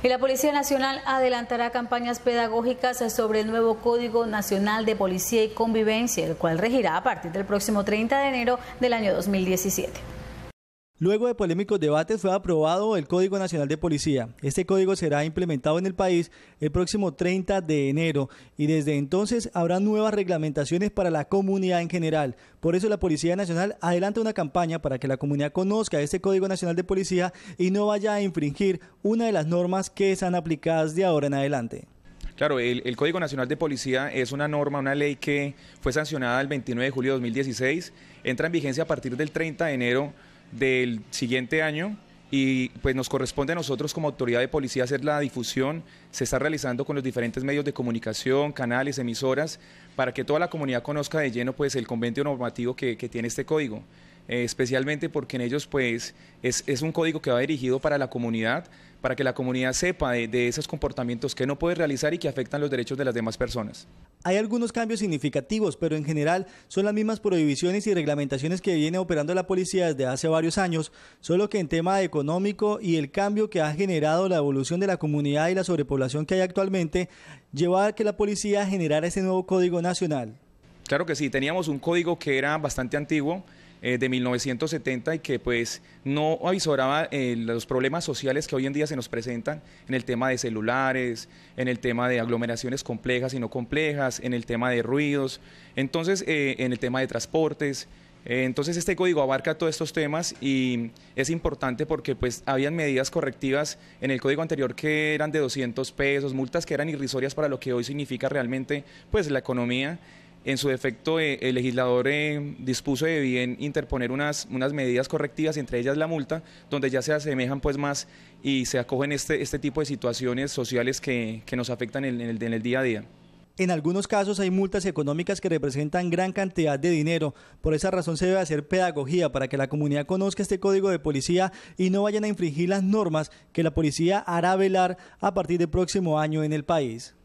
Y la Policía Nacional adelantará campañas pedagógicas sobre el nuevo Código Nacional de Policía y Convivencia, el cual regirá a partir del próximo 30 de enero del año 2017. Luego de polémicos debates fue aprobado el Código Nacional de Policía. Este código será implementado en el país el próximo 30 de enero y desde entonces habrá nuevas reglamentaciones para la comunidad en general. Por eso la Policía Nacional adelanta una campaña para que la comunidad conozca este Código Nacional de Policía y no vaya a infringir una de las normas que están aplicadas de ahora en adelante. Claro, el, el, Código Nacional de Policía es una norma, una ley que fue sancionada el 29 de julio de 2016, entra en vigencia a partir del 30 de enero del siguiente año y pues nos corresponde a nosotros como autoridad de policía hacer la difusión, se está realizando con los diferentes medios de comunicación, canales, emisoras, para que toda la comunidad conozca de lleno pues el convenio normativo que tiene este código. Eh, especialmente porque en ellos pues es, un código que va dirigido para la comunidad, para que la comunidad sepa de, de esos comportamientos que no puede realizar y que afectan los derechos de las demás personas. Hay algunos cambios significativos, pero en general son las mismas prohibiciones y reglamentaciones que viene operando la policía desde hace varios años, solo que en tema económico y el cambio que ha generado la evolución de la comunidad y la sobrepoblación que hay actualmente, lleva a que la policía generara ese nuevo código nacional. Claro que sí, teníamos un código que era bastante antiguo, eh, de 1970 y que pues no avisoraba eh, los problemas sociales que hoy en día se nos presentan en el tema de celulares, en el tema de aglomeraciones complejas y no complejas, en el tema de ruidos, entonces eh, en el tema de transportes. Entonces este código abarca todos estos temas y es importante porque pues habían medidas correctivas en el código anterior que eran de 200 pesos, multas que eran irrisorias para lo que hoy significa realmente pues la economía en su defecto, eh, el legislador eh, dispuso de bien interponer unas, medidas correctivas, entre ellas la multa, donde ya se asemejan pues más y se acogen este, este tipo de situaciones sociales que, nos afectan en, en el día a día. En algunos casos hay multas económicas que representan gran cantidad de dinero. Por esa razón se debe hacer pedagogía para que la comunidad conozca este código de policía y no vayan a infringir las normas que la policía hará velar a partir del próximo año en el país.